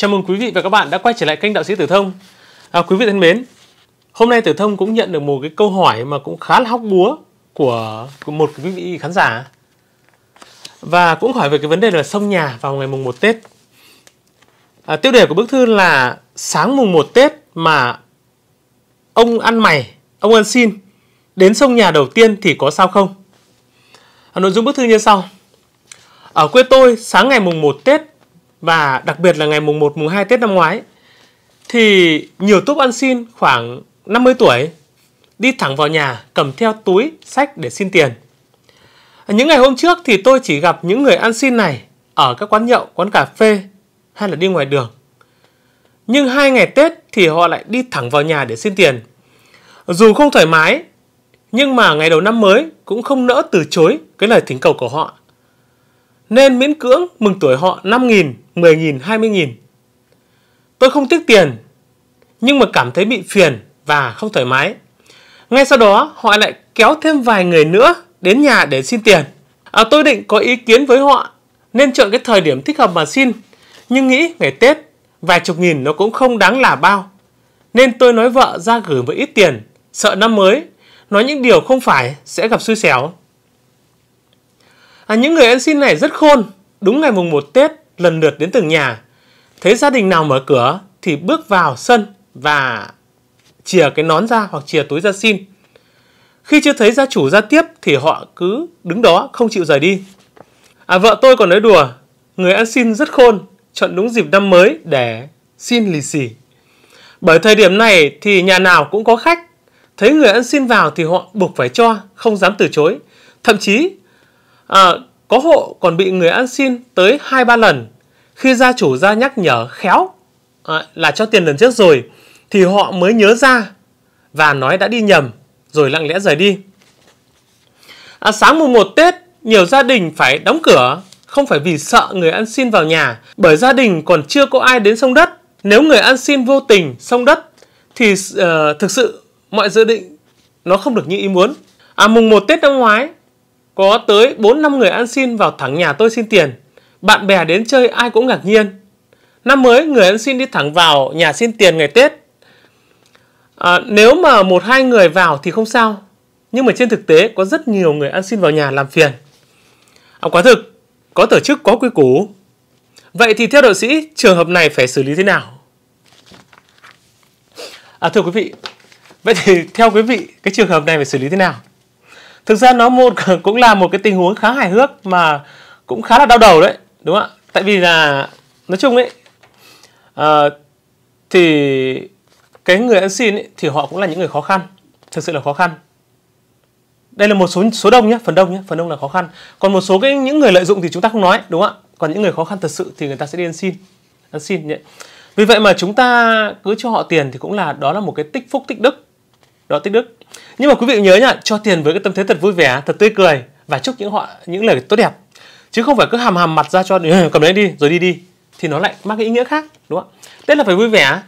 Chào mừng quý vị và các bạn đã quay trở lại kênh Đạo sĩ Tử Thông. À, quý vị thân mến, hôm nay Tử Thông cũng nhận được một cái câu hỏi mà cũng khá là hóc búa của một quý vị khán giả. Và cũng hỏi về cái vấn đề là sông nhà vào ngày mùng 1 Tết. À, tiêu đề của bức thư là sáng mùng 1 Tết mà ông ăn mày, ông ăn xin đến sông nhà đầu tiên thì có sao không? À, nội dung bức thư như sau. Ở quê tôi, sáng ngày mùng 1 Tết và đặc biệt là ngày mùng 1, mùng 2 Tết năm ngoái thì nhiều túp ăn xin khoảng 50 tuổi đi thẳng vào nhà cầm theo túi, sách để xin tiền. Những ngày hôm trước thì tôi chỉ gặp những người ăn xin này ở các quán nhậu, quán cà phê hay là đi ngoài đường. Nhưng hai ngày Tết thì họ lại đi thẳng vào nhà để xin tiền. Dù không thoải mái, nhưng mà ngày đầu năm mới cũng không nỡ từ chối cái lời thỉnh cầu của họ nên miễn cưỡng mừng tuổi họ 5.000, 10.000, 20.000. Tôi không tiếc tiền, nhưng mà cảm thấy bị phiền và không thoải mái. Ngay sau đó, họ lại kéo thêm vài người nữa đến nhà để xin tiền. À, tôi định có ý kiến với họ nên chọn cái thời điểm thích hợp mà xin. Nhưng nghĩ ngày Tết, vài chục nghìn nó cũng không đáng là bao. Nên tôi nói vợ ra gửi một ít tiền, sợ năm mới, nói những điều không phải sẽ gặp xui xẻo. À, những người ăn xin này rất khôn, đúng ngày mùng 1 Tết lần lượt đến từng nhà. Thấy gia đình nào mở cửa thì bước vào sân và chìa cái nón ra hoặc chìa túi ra xin. Khi chưa thấy gia chủ ra tiếp thì họ cứ đứng đó không chịu rời đi. À vợ tôi còn nói đùa, người ăn xin rất khôn, chọn đúng dịp năm mới để xin lì xì. Bởi thời điểm này thì nhà nào cũng có khách, thấy người ăn xin vào thì họ buộc phải cho, không dám từ chối. Thậm chí à, có hộ còn bị người ăn xin tới hai ba lần khi gia chủ ra nhắc nhở khéo à, là cho tiền lần trước rồi thì họ mới nhớ ra và nói đã đi nhầm rồi lặng lẽ rời đi à, sáng mùng 1 Tết nhiều gia đình phải đóng cửa không phải vì sợ người ăn xin vào nhà bởi gia đình còn chưa có ai đến sông đất nếu người ăn xin vô tình sông đất thì uh, thực sự mọi dự định nó không được như ý muốn à mùng 1 Tết năm ngoái có tới 4-5 người ăn xin vào thẳng nhà tôi xin tiền. Bạn bè đến chơi ai cũng ngạc nhiên. Năm mới người ăn xin đi thẳng vào nhà xin tiền ngày Tết. À, nếu mà một hai người vào thì không sao. Nhưng mà trên thực tế có rất nhiều người ăn xin vào nhà làm phiền. À, quả thực, có tổ chức có quy củ. Vậy thì theo đạo sĩ, trường hợp này phải xử lý thế nào? À, thưa quý vị, vậy thì theo quý vị, cái trường hợp này phải xử lý thế nào? thực ra nó một cũng là một cái tình huống khá hài hước mà cũng khá là đau đầu đấy đúng không ạ tại vì là nói chung ấy uh, thì cái người ăn xin ấy, thì họ cũng là những người khó khăn thực sự là khó khăn đây là một số số đông nhé phần đông nhé phần đông là khó khăn còn một số cái những người lợi dụng thì chúng ta không nói đúng không ạ còn những người khó khăn thật sự thì người ta sẽ đi ăn xin ăn xin nhỉ. vì vậy mà chúng ta cứ cho họ tiền thì cũng là đó là một cái tích phúc tích đức đó tích đức nhưng mà quý vị nhớ nhá cho tiền với cái tâm thế thật vui vẻ thật tươi cười và chúc những họ những lời tốt đẹp chứ không phải cứ hàm hàm mặt ra cho cầm lấy đi rồi đi đi thì nó lại mang cái ý nghĩa khác đúng không ạ là phải vui vẻ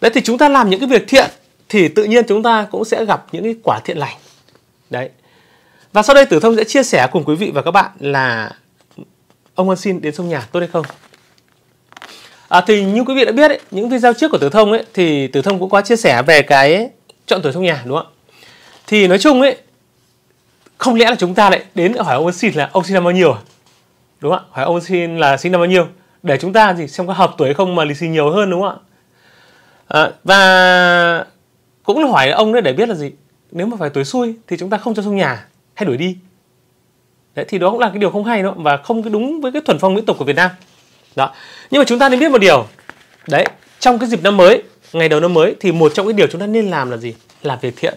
đấy thì chúng ta làm những cái việc thiện thì tự nhiên chúng ta cũng sẽ gặp những cái quả thiện lành đấy và sau đây tử thông sẽ chia sẻ cùng quý vị và các bạn là ông ăn xin đến sông nhà tốt hay không à, thì như quý vị đã biết ấy, những video trước của tử thông ấy thì tử thông cũng có chia sẻ về cái chọn tuổi trong nhà đúng không ạ thì nói chung ấy không lẽ là chúng ta lại đến hỏi ông xin là ông sinh năm bao nhiêu à? đúng không ạ hỏi ông xin là sinh năm bao nhiêu để chúng ta gì xem có hợp tuổi không mà lì xì nhiều hơn đúng không ạ à, và cũng là hỏi ông đấy để biết là gì nếu mà phải tuổi xui thì chúng ta không cho xuống nhà hay đuổi đi đấy thì đó cũng là cái điều không hay đó và không đúng với cái thuần phong mỹ tục của Việt Nam đó nhưng mà chúng ta nên biết một điều đấy trong cái dịp năm mới ngày đầu năm mới thì một trong những điều chúng ta nên làm là gì là việc thiện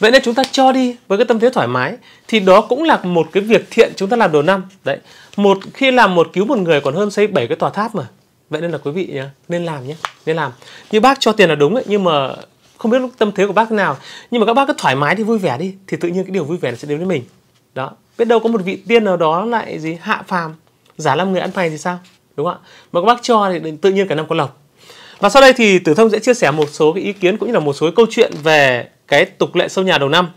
vậy nên chúng ta cho đi với cái tâm thế thoải mái thì đó cũng là một cái việc thiện chúng ta làm đầu năm đấy một khi làm một cứu một người còn hơn xây 7 cái tòa tháp mà vậy nên là quý vị nhá, nên làm nhé nên làm như bác cho tiền là đúng ấy, nhưng mà không biết tâm thế của bác thế nào nhưng mà các bác cứ thoải mái đi vui vẻ đi thì tự nhiên cái điều vui vẻ sẽ đến với mình đó biết đâu có một vị tiên nào đó lại gì hạ phàm giả làm người ăn mày thì sao đúng không ạ mà các bác cho thì tự nhiên cả năm có lộc và sau đây thì Tử Thông sẽ chia sẻ một số cái ý kiến cũng như là một số câu chuyện về cái tục lệ sâu nhà đầu năm.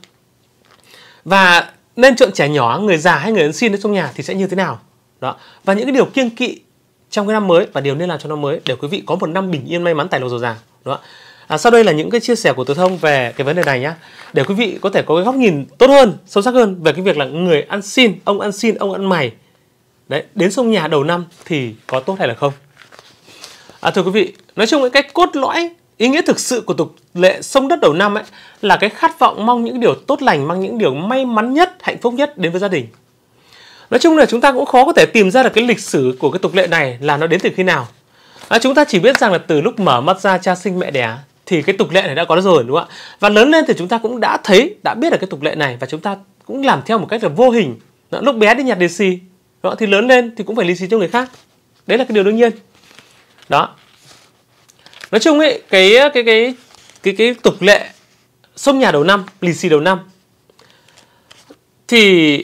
Và nên chọn trẻ nhỏ, người già hay người ấn xin ở trong nhà thì sẽ như thế nào? Đó. Và những cái điều kiêng kỵ trong cái năm mới và điều nên làm cho năm mới để quý vị có một năm bình yên may mắn tài lộc dồi dào. Đó. À, sau đây là những cái chia sẻ của Tử Thông về cái vấn đề này nhá Để quý vị có thể có cái góc nhìn tốt hơn, sâu sắc hơn về cái việc là người ăn xin, ông ăn xin, ông ăn mày Đấy, đến sông nhà đầu năm thì có tốt hay là không? À, thưa quý vị, nói chung cái cốt lõi ý nghĩa thực sự của tục lệ sông đất đầu năm ấy là cái khát vọng mong những điều tốt lành mang những điều may mắn nhất hạnh phúc nhất đến với gia đình nói chung là chúng ta cũng khó có thể tìm ra được cái lịch sử của cái tục lệ này là nó đến từ khi nào à, chúng ta chỉ biết rằng là từ lúc mở mắt ra cha sinh mẹ đẻ thì cái tục lệ này đã có rồi đúng không ạ và lớn lên thì chúng ta cũng đã thấy đã biết được cái tục lệ này và chúng ta cũng làm theo một cách là vô hình lúc bé đi nhặt lì xì đó, thì lớn lên thì cũng phải lì xì cho người khác đấy là cái điều đương nhiên đó nói chung ấy cái cái cái cái cái tục lệ xông nhà đầu năm lì xì đầu năm thì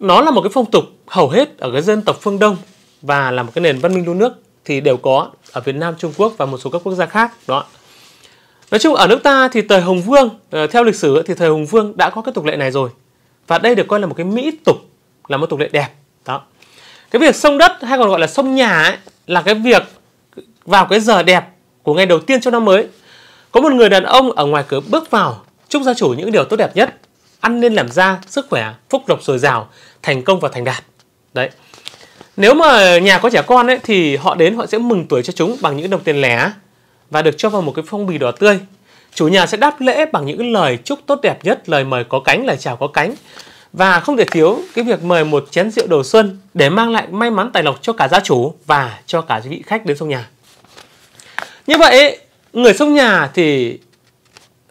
nó là một cái phong tục hầu hết ở cái dân tộc phương Đông và là một cái nền văn minh đua nước thì đều có ở Việt Nam, Trung Quốc và một số các quốc gia khác đó. Nói chung ở nước ta thì thời Hồng Vương ờ, theo lịch sử thì thời Hồng Vương đã có cái tục lệ này rồi và đây được coi là một cái mỹ tục là một tục lệ đẹp đó. Cái việc sông đất hay còn gọi là sông nhà ấy, là cái việc vào cái giờ đẹp của ngày đầu tiên trong năm mới. Có một người đàn ông ở ngoài cửa bước vào, chúc gia chủ những điều tốt đẹp nhất, ăn nên làm ra, sức khỏe, phúc lộc dồi dào, thành công và thành đạt. Đấy. Nếu mà nhà có trẻ con ấy thì họ đến họ sẽ mừng tuổi cho chúng bằng những đồng tiền lẻ và được cho vào một cái phong bì đỏ tươi. Chủ nhà sẽ đáp lễ bằng những lời chúc tốt đẹp nhất, lời mời có cánh, lời chào có cánh. Và không thể thiếu cái việc mời một chén rượu đầu xuân để mang lại may mắn tài lộc cho cả gia chủ và cho cả vị khách đến trong nhà. Như vậy người trong nhà thì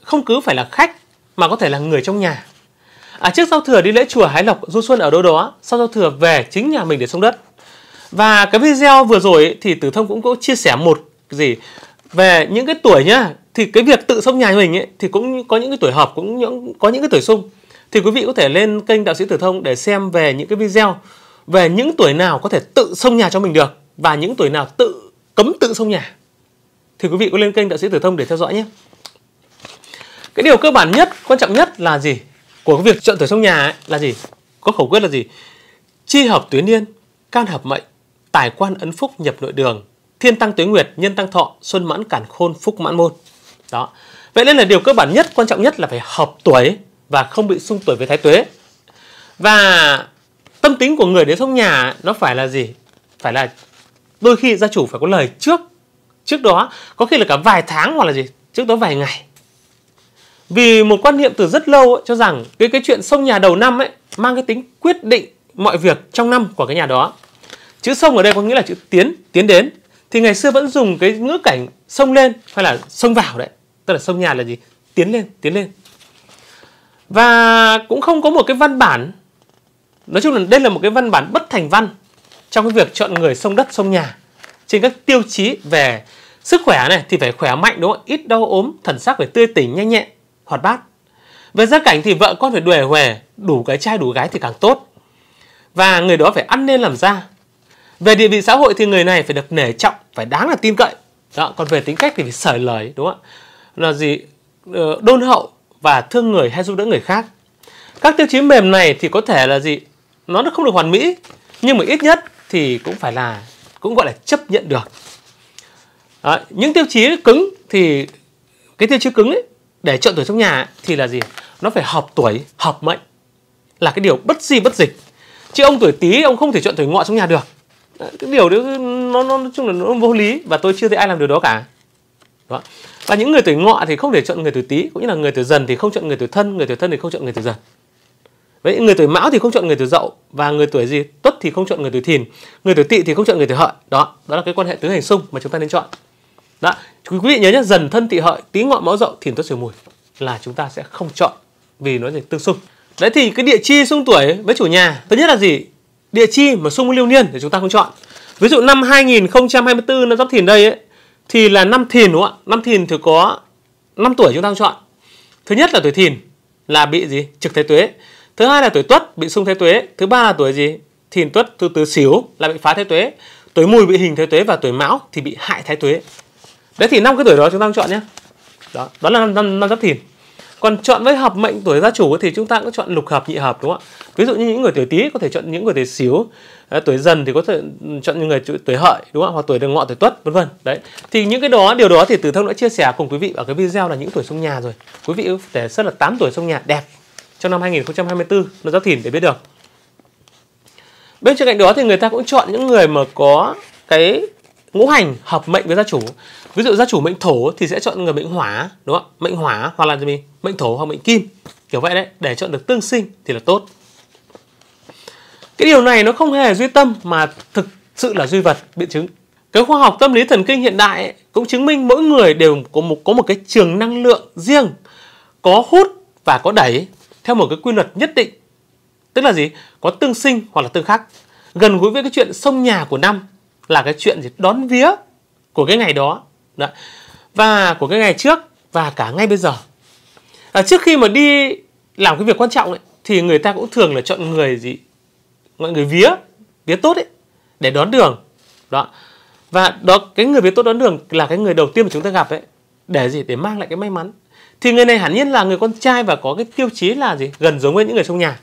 không cứ phải là khách mà có thể là người trong nhà. À, trước sau thừa đi lễ chùa Hái Lộc du xuân ở đâu đó, sau giao thừa về chính nhà mình để xuống đất. Và cái video vừa rồi ấy, thì Tử Thông cũng có chia sẻ một gì về những cái tuổi nhá thì cái việc tự xông nhà mình ấy, thì cũng có những cái tuổi hợp cũng những có những cái tuổi xung thì quý vị có thể lên kênh đạo sĩ tử thông để xem về những cái video về những tuổi nào có thể tự xông nhà cho mình được và những tuổi nào tự cấm tự xông nhà thì quý vị có lên kênh đạo sĩ Tử Thông để theo dõi nhé. Cái điều cơ bản nhất, quan trọng nhất là gì? Của cái việc chọn tuổi trong nhà ấy, là gì? Có khẩu quyết là gì? Chi hợp tuyến niên, can hợp mệnh, tài quan ấn phúc nhập nội đường, thiên tăng tuyến nguyệt, nhân tăng thọ, xuân mãn cản khôn, phúc mãn môn. Đó. Vậy nên là điều cơ bản nhất, quan trọng nhất là phải hợp tuổi và không bị xung tuổi với thái tuế. Và tâm tính của người đến trong nhà nó phải là gì? Phải là đôi khi gia chủ phải có lời trước trước đó có khi là cả vài tháng hoặc là gì trước đó vài ngày vì một quan niệm từ rất lâu ấy, cho rằng cái cái chuyện xông nhà đầu năm ấy mang cái tính quyết định mọi việc trong năm của cái nhà đó chữ xông ở đây có nghĩa là chữ tiến tiến đến thì ngày xưa vẫn dùng cái ngữ cảnh xông lên hay là xông vào đấy tức là xông nhà là gì tiến lên tiến lên và cũng không có một cái văn bản nói chung là đây là một cái văn bản bất thành văn trong cái việc chọn người xông đất xông nhà trên các tiêu chí về sức khỏe này thì phải khỏe mạnh đúng không ít đau ốm thần sắc phải tươi tỉnh nhanh nhẹn hoạt bát về gia cảnh thì vợ con phải đuổi huề đủ cái trai đủ gái thì càng tốt và người đó phải ăn nên làm ra về địa vị xã hội thì người này phải được nể trọng phải đáng là tin cậy đó còn về tính cách thì phải sởi lời đúng không ạ là gì ờ, đôn hậu và thương người hay giúp đỡ người khác các tiêu chí mềm này thì có thể là gì Nó nó không được hoàn mỹ nhưng mà ít nhất thì cũng phải là cũng gọi là chấp nhận được à, những tiêu chí cứng thì cái tiêu chí cứng ấy để chọn tuổi trong nhà ấy, thì là gì nó phải hợp tuổi hợp mệnh là cái điều bất di bất dịch chứ ông tuổi tý ông không thể chọn tuổi ngọ trong nhà được cái điều đó nó, nó nói chung là nó vô lý và tôi chưa thấy ai làm điều đó cả đó và những người tuổi ngọ thì không thể chọn người tuổi tý cũng như là người tuổi dần thì không chọn người tuổi thân người tuổi thân thì không chọn người tuổi dần Vậy người tuổi Mão thì không chọn người tuổi Dậu và người tuổi gì Tuất thì không chọn người tuổi Thìn, người tuổi Tỵ thì không chọn người tuổi Hợi. Đó, đó là cái quan hệ tứ hành xung mà chúng ta nên chọn. Đó, quý vị nhớ nhé, dần thân Tỵ Hợi, Tý Ngọ Mão Dậu, Thìn Tuất Sửu Mùi là chúng ta sẽ không chọn vì nó gì tương xung. Đấy thì cái địa chi xung tuổi với chủ nhà, thứ nhất là gì? Địa chi mà xung lưu niên thì chúng ta không chọn. Ví dụ năm 2024 năm Giáp Thìn đây ấy, thì là năm Thìn đúng không ạ? Năm Thìn thì có năm tuổi chúng ta không chọn. Thứ nhất là tuổi Thìn là bị gì? Trực thái tuế thứ hai là tuổi tuất bị xung thế tuế thứ ba là tuổi gì thìn tuất thứ tứ xíu là bị phá thế tuế tuổi mùi bị hình thế tuế và tuổi mão thì bị hại thái tuế đấy thì năm cái tuổi đó chúng ta chọn nhé đó đó là năm năm giáp thìn còn chọn với hợp mệnh tuổi gia chủ thì chúng ta cũng chọn lục hợp nhị hợp đúng không ạ ví dụ như những người tuổi tý có thể chọn những người tuổi xíu tuổi dần thì có thể chọn những người tuổi hợi đúng không ạ hoặc tuổi đường ngọ tuổi tuất vân vân đấy thì những cái đó điều đó thì từ thông đã chia sẻ cùng quý vị ở cái video là những tuổi sông nhà rồi quý vị có thể rất là 8 tuổi sông nhà đẹp trong năm 2024 nó giáp thìn để biết được bên trên cạnh đó thì người ta cũng chọn những người mà có cái ngũ hành hợp mệnh với gia chủ ví dụ gia chủ mệnh thổ thì sẽ chọn người mệnh hỏa đúng không mệnh hỏa hoặc là gì mệnh thổ hoặc mệnh kim kiểu vậy đấy để chọn được tương sinh thì là tốt cái điều này nó không hề duy tâm mà thực sự là duy vật biện chứng cái khoa học tâm lý thần kinh hiện đại ấy, cũng chứng minh mỗi người đều có một có một cái trường năng lượng riêng có hút và có đẩy theo một cái quy luật nhất định tức là gì có tương sinh hoặc là tương khắc gần gũi với cái chuyện sông nhà của năm là cái chuyện gì đón vía của cái ngày đó Đấy. và của cái ngày trước và cả ngay bây giờ à, trước khi mà đi làm cái việc quan trọng ấy, thì người ta cũng thường là chọn người gì mọi người vía vía tốt ấy để đón đường đó và đó cái người vía tốt đón đường là cái người đầu tiên mà chúng ta gặp ấy để gì để mang lại cái may mắn thì người này hẳn nhiên là người con trai và có cái tiêu chí là gì gần giống với những người trong nhà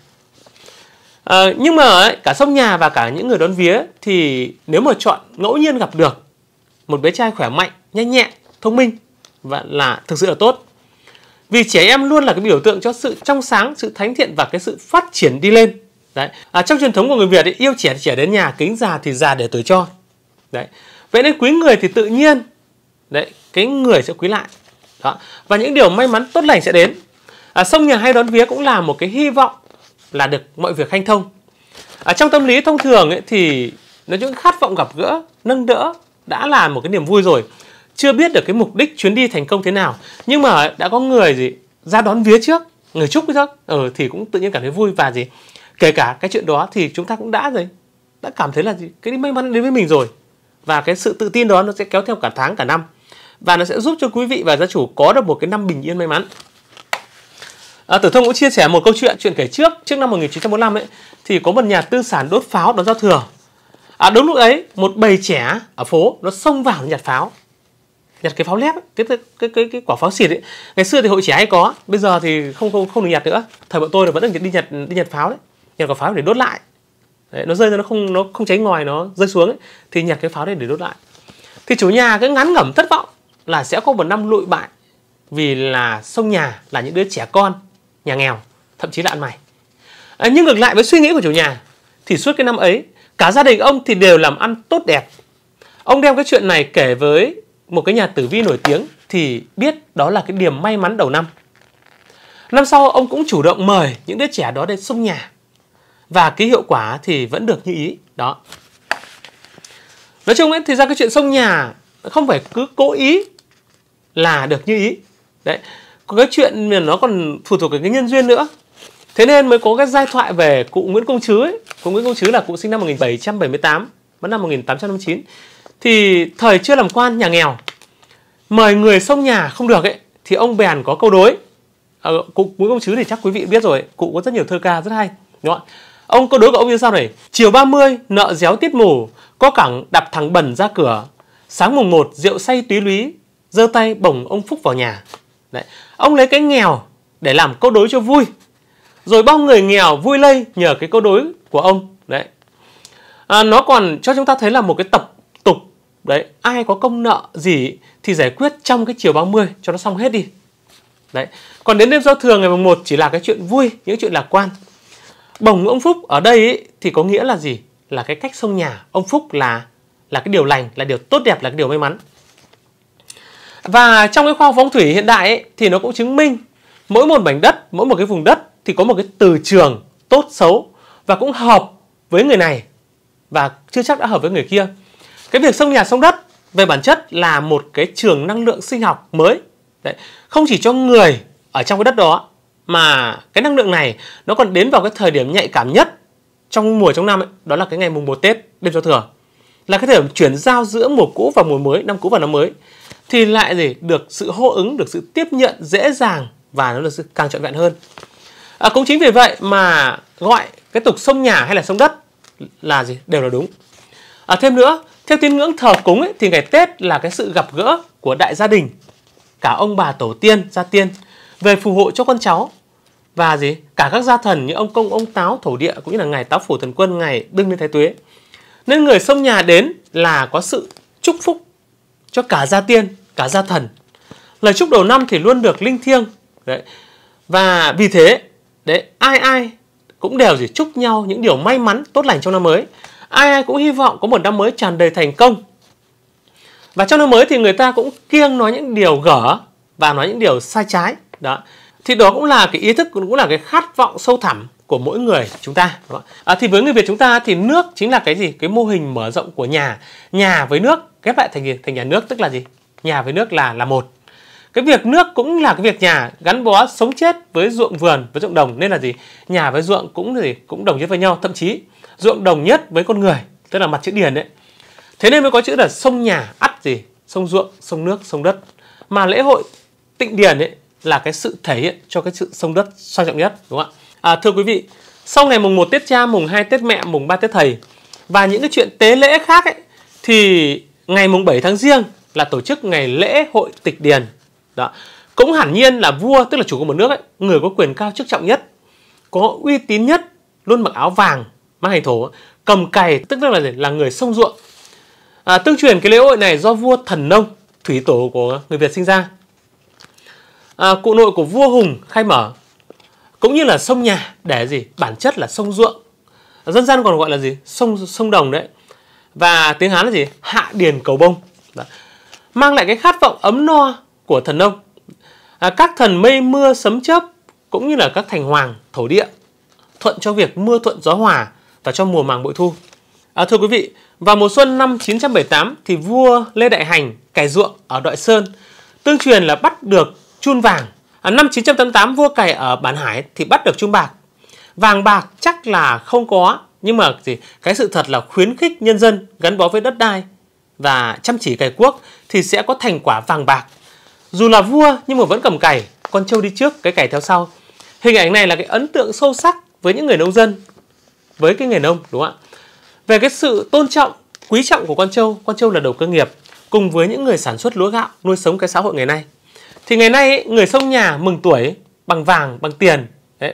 à, nhưng mà ấy, cả sông nhà và cả những người đón vía thì nếu mà chọn ngẫu nhiên gặp được một bé trai khỏe mạnh nhanh nhẹn thông minh và là thực sự là tốt vì trẻ em luôn là cái biểu tượng cho sự trong sáng sự thánh thiện và cái sự phát triển đi lên đấy à, trong truyền thống của người việt ấy, yêu trẻ thì trẻ đến nhà kính già thì già để tuổi cho đấy vậy nên quý người thì tự nhiên đấy cái người sẽ quý lại đó. Và những điều may mắn tốt lành sẽ đến. À, sông nhà hay đón vía cũng là một cái hy vọng là được mọi việc hanh thông. À, trong tâm lý thông thường ấy, thì nó những khát vọng gặp gỡ, nâng đỡ đã là một cái niềm vui rồi. Chưa biết được cái mục đích chuyến đi thành công thế nào, nhưng mà đã có người gì ra đón vía trước, người chúc trước, ừ, thì cũng tự nhiên cảm thấy vui và gì. Kể cả cái chuyện đó thì chúng ta cũng đã rồi, đã cảm thấy là gì? cái may mắn đến với mình rồi và cái sự tự tin đó nó sẽ kéo theo cả tháng cả năm và nó sẽ giúp cho quý vị và gia chủ có được một cái năm bình yên may mắn. À, Tử Thông cũng chia sẻ một câu chuyện chuyện kể trước trước năm 1945 ấy thì có một nhà tư sản đốt pháo đón giao thừa. À, đúng lúc ấy một bầy trẻ ở phố nó xông vào nhặt pháo nhặt cái pháo lép ấy, cái, cái cái cái quả pháo xịt ấy ngày xưa thì hội trẻ hay có bây giờ thì không không không được nhặt nữa thời bọn tôi là vẫn được đi nhặt đi nhặt pháo đấy nhặt quả pháo để đốt lại đấy, nó rơi ra nó không nó không cháy ngoài nó rơi xuống ấy thì nhặt cái pháo đấy để đốt lại thì chủ nhà cứ ngắn ngẩm thất vọng là sẽ có một năm lụi bại vì là sông nhà là những đứa trẻ con nhà nghèo thậm chí là ăn mày à, nhưng ngược lại với suy nghĩ của chủ nhà thì suốt cái năm ấy cả gia đình ông thì đều làm ăn tốt đẹp ông đem cái chuyện này kể với một cái nhà tử vi nổi tiếng thì biết đó là cái điểm may mắn đầu năm năm sau ông cũng chủ động mời những đứa trẻ đó đến sông nhà và cái hiệu quả thì vẫn được như ý đó nói chung ấy thì ra cái chuyện sông nhà không phải cứ cố ý là được như ý đấy có cái chuyện mà nó còn phụ thuộc vào cái nhân duyên nữa thế nên mới có cái giai thoại về cụ Nguyễn Công chứ. ấy. cụ Nguyễn Công chứ là cụ sinh năm 1778 mất năm 1859 thì thời chưa làm quan nhà nghèo mời người sông nhà không được ấy thì ông bèn có câu đối à, cụ Nguyễn Công chứ thì chắc quý vị biết rồi cụ có rất nhiều thơ ca rất hay đúng không? ông câu đối của ông như sau này chiều 30 nợ déo tiết mù có cẳng đạp thằng bẩn ra cửa sáng mùng 1 rượu say túy lúy giơ tay bổng ông Phúc vào nhà. Đấy. Ông lấy cái nghèo để làm câu đối cho vui. Rồi bao người nghèo vui lây nhờ cái câu đối của ông. Đấy. À, nó còn cho chúng ta thấy là một cái tập tục đấy ai có công nợ gì thì giải quyết trong cái chiều 30 cho nó xong hết đi đấy còn đến đêm giao thừa ngày mùng 1 chỉ là cái chuyện vui những chuyện lạc quan bổng ông phúc ở đây ý, thì có nghĩa là gì là cái cách sông nhà ông phúc là là cái điều lành là điều tốt đẹp là cái điều may mắn và trong cái khoa học phong thủy hiện đại ấy, thì nó cũng chứng minh mỗi một mảnh đất, mỗi một cái vùng đất thì có một cái từ trường tốt xấu và cũng hợp với người này và chưa chắc đã hợp với người kia. Cái việc sông nhà sông đất về bản chất là một cái trường năng lượng sinh học mới. Đấy. Không chỉ cho người ở trong cái đất đó mà cái năng lượng này nó còn đến vào cái thời điểm nhạy cảm nhất trong mùa trong năm ấy, đó là cái ngày mùng 1 Tết đêm giao thừa là cái thời điểm chuyển giao giữa mùa cũ và mùa mới, năm cũ và năm mới thì lại để được sự hô ứng được sự tiếp nhận dễ dàng và nó được sự càng trọn vẹn hơn à, cũng chính vì vậy mà gọi cái tục sông nhà hay là sông đất là gì đều là đúng à, thêm nữa theo tín ngưỡng thờ cúng ấy, thì ngày tết là cái sự gặp gỡ của đại gia đình cả ông bà tổ tiên gia tiên về phù hộ cho con cháu và gì cả các gia thần như ông công ông táo thổ địa cũng như là ngày táo phủ thần quân ngày đương niên thái tuế nên người sông nhà đến là có sự chúc phúc cho cả gia tiên, cả gia thần. Lời chúc đầu năm thì luôn được linh thiêng. Đấy. Và vì thế, đấy, ai ai cũng đều gì chúc nhau những điều may mắn, tốt lành trong năm mới. Ai ai cũng hy vọng có một năm mới tràn đầy thành công. Và trong năm mới thì người ta cũng kiêng nói những điều gở và nói những điều sai trái. Đó. Thì đó cũng là cái ý thức, cũng là cái khát vọng sâu thẳm của mỗi người chúng ta à, thì với người việt chúng ta thì nước chính là cái gì cái mô hình mở rộng của nhà nhà với nước ghép lại thành thành nhà nước tức là gì nhà với nước là là một cái việc nước cũng là cái việc nhà gắn bó sống chết với ruộng vườn với ruộng đồng nên là gì nhà với ruộng cũng gì cũng đồng nhất với nhau thậm chí ruộng đồng nhất với con người tức là mặt chữ điền đấy thế nên mới có chữ là sông nhà ắt gì sông ruộng sông nước sông đất mà lễ hội tịnh điền ấy là cái sự thể hiện cho cái sự sông đất sang trọng nhất đúng không ạ à, thưa quý vị sau ngày mùng 1 Tết Cha, mùng 2 Tết Mẹ, mùng 3 Tết Thầy và những cái chuyện tế lễ khác ấy thì ngày mùng 7 tháng riêng là tổ chức ngày lễ hội tịch điền. Đó. Cũng hẳn nhiên là vua tức là chủ của một nước ấy, người có quyền cao chức trọng nhất, có uy tín nhất, luôn mặc áo vàng, mang hành thổ, cầm cày tức là là người sông ruộng. À, tương truyền cái lễ hội này do vua Thần Nông, thủy tổ của người Việt sinh ra. À, cụ nội của vua Hùng khai mở cũng như là sông nhà để gì bản chất là sông ruộng dân gian còn gọi là gì sông sông đồng đấy và tiếng Hán là gì? Hạ điền cầu bông. Đó. Mang lại cái khát vọng ấm no của thần nông. À, các thần mây mưa sấm chớp cũng như là các thành hoàng thổ địa thuận cho việc mưa thuận gió hòa và cho mùa màng bội thu. À, thưa quý vị, vào mùa xuân năm 978 thì vua Lê Đại Hành cày ruộng ở Đội Sơn. Tương truyền là bắt được chun vàng. À, năm 988 vua cày ở Bản Hải thì bắt được chun bạc. Vàng bạc chắc là không có nhưng mà thì cái sự thật là khuyến khích nhân dân gắn bó với đất đai và chăm chỉ cày cuốc thì sẽ có thành quả vàng bạc. Dù là vua nhưng mà vẫn cầm cày, con trâu đi trước, cái cày theo sau. Hình ảnh này là cái ấn tượng sâu sắc với những người nông dân, với cái nghề nông đúng không ạ? Về cái sự tôn trọng, quý trọng của con trâu, con trâu là đầu cơ nghiệp cùng với những người sản xuất lúa gạo nuôi sống cái xã hội ngày nay. Thì ngày nay người sông nhà mừng tuổi bằng vàng, bằng tiền,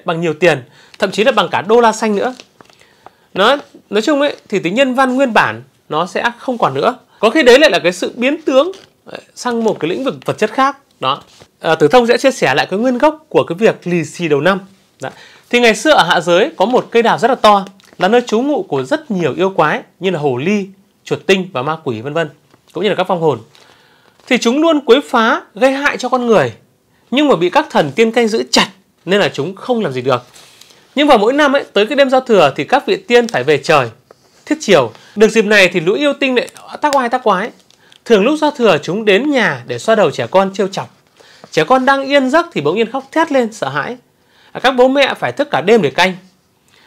bằng nhiều tiền, thậm chí là bằng cả đô la xanh nữa nó nói chung ấy thì tính nhân văn nguyên bản nó sẽ không còn nữa có khi đấy lại là cái sự biến tướng ờ, sang một cái lĩnh vực vật chất khác đó à, tử thông sẽ chia sẻ lại cái nguyên gốc của cái việc lì xì đầu năm đó. thì ngày xưa ở hạ giới có một cây đào rất là to là nơi trú ngụ của rất nhiều yêu quái như là hồ ly chuột tinh và ma quỷ vân vân cũng như là các phong hồn thì chúng luôn quấy phá gây hại cho con người nhưng mà bị các thần tiên canh giữ chặt nên là chúng không làm gì được nhưng vào mỗi năm ấy, tới cái đêm giao thừa thì các vị tiên phải về trời. Thiết chiều, được dịp này thì lũ yêu tinh lại tác oai tác quái. Thường lúc giao thừa chúng đến nhà để xoa đầu trẻ con trêu chọc. Trẻ con đang yên giấc thì bỗng nhiên khóc thét lên sợ hãi. À, các bố mẹ phải thức cả đêm để canh.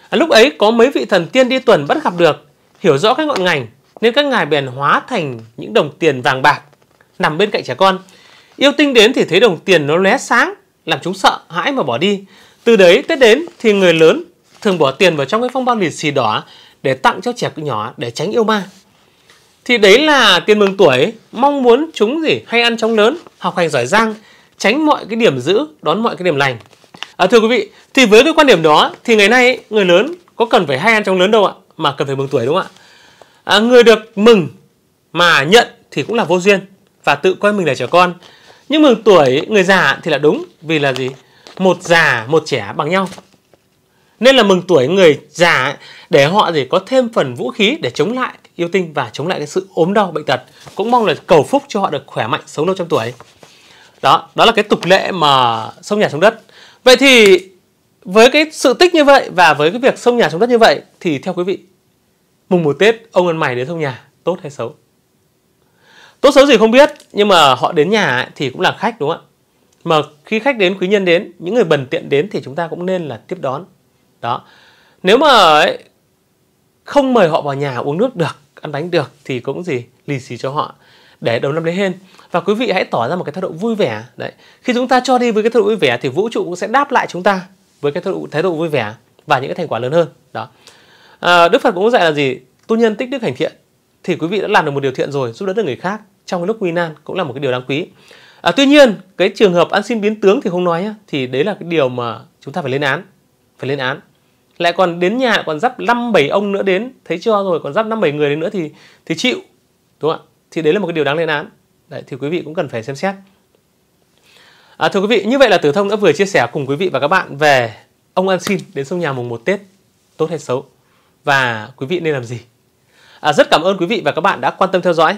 À, lúc ấy có mấy vị thần tiên đi tuần bắt gặp được, hiểu rõ các ngọn ngành nên các ngài bèn hóa thành những đồng tiền vàng bạc nằm bên cạnh trẻ con. Yêu tinh đến thì thấy đồng tiền nó lóe sáng, làm chúng sợ hãi mà bỏ đi. Từ đấy Tết đến thì người lớn thường bỏ tiền vào trong cái phong bao lì xì đỏ để tặng cho trẻ nhỏ để tránh yêu ma. Thì đấy là tiền mừng tuổi, mong muốn chúng gì hay ăn trong lớn, học hành giỏi giang, tránh mọi cái điểm dữ, đón mọi cái điểm lành. À, thưa quý vị, thì với cái quan điểm đó thì ngày nay người lớn có cần phải hay ăn trong lớn đâu ạ, mà cần phải mừng tuổi đúng không ạ? À, người được mừng mà nhận thì cũng là vô duyên và tự coi mình là trẻ con. Nhưng mừng tuổi người già thì là đúng vì là gì? một già một trẻ bằng nhau nên là mừng tuổi người già để họ gì có thêm phần vũ khí để chống lại yêu tinh và chống lại cái sự ốm đau bệnh tật cũng mong là cầu phúc cho họ được khỏe mạnh sống lâu trong tuổi đó đó là cái tục lệ mà sông nhà xuống đất vậy thì với cái sự tích như vậy và với cái việc sông nhà xuống đất như vậy thì theo quý vị mùng một tết ông ăn mày đến sông nhà tốt hay xấu tốt xấu gì không biết nhưng mà họ đến nhà thì cũng là khách đúng không ạ mà khi khách đến quý nhân đến những người bần tiện đến thì chúng ta cũng nên là tiếp đón đó nếu mà ấy, không mời họ vào nhà uống nước được ăn bánh được thì cũng gì lì xì cho họ để đầu năm lấy hên và quý vị hãy tỏ ra một cái thái độ vui vẻ đấy khi chúng ta cho đi với cái thái độ vui vẻ thì vũ trụ cũng sẽ đáp lại chúng ta với cái thái độ thái độ vui vẻ và những cái thành quả lớn hơn đó à, đức phật cũng dạy là gì tu nhân tích đức hành thiện thì quý vị đã làm được một điều thiện rồi giúp đỡ được người khác trong cái lúc nguy nan cũng là một cái điều đáng quý À, tuy nhiên cái trường hợp ăn xin biến tướng thì không nói nhá, thì đấy là cái điều mà chúng ta phải lên án, phải lên án. Lại còn đến nhà còn dắp năm bảy ông nữa đến, thấy cho rồi còn dắp năm bảy người đến nữa thì thì chịu, đúng không ạ? Thì đấy là một cái điều đáng lên án. Đấy, thì quý vị cũng cần phải xem xét. À, thưa quý vị, như vậy là Tử Thông đã vừa chia sẻ cùng quý vị và các bạn về ông ăn xin đến sông nhà mùng một Tết tốt hay xấu và quý vị nên làm gì. À, rất cảm ơn quý vị và các bạn đã quan tâm theo dõi.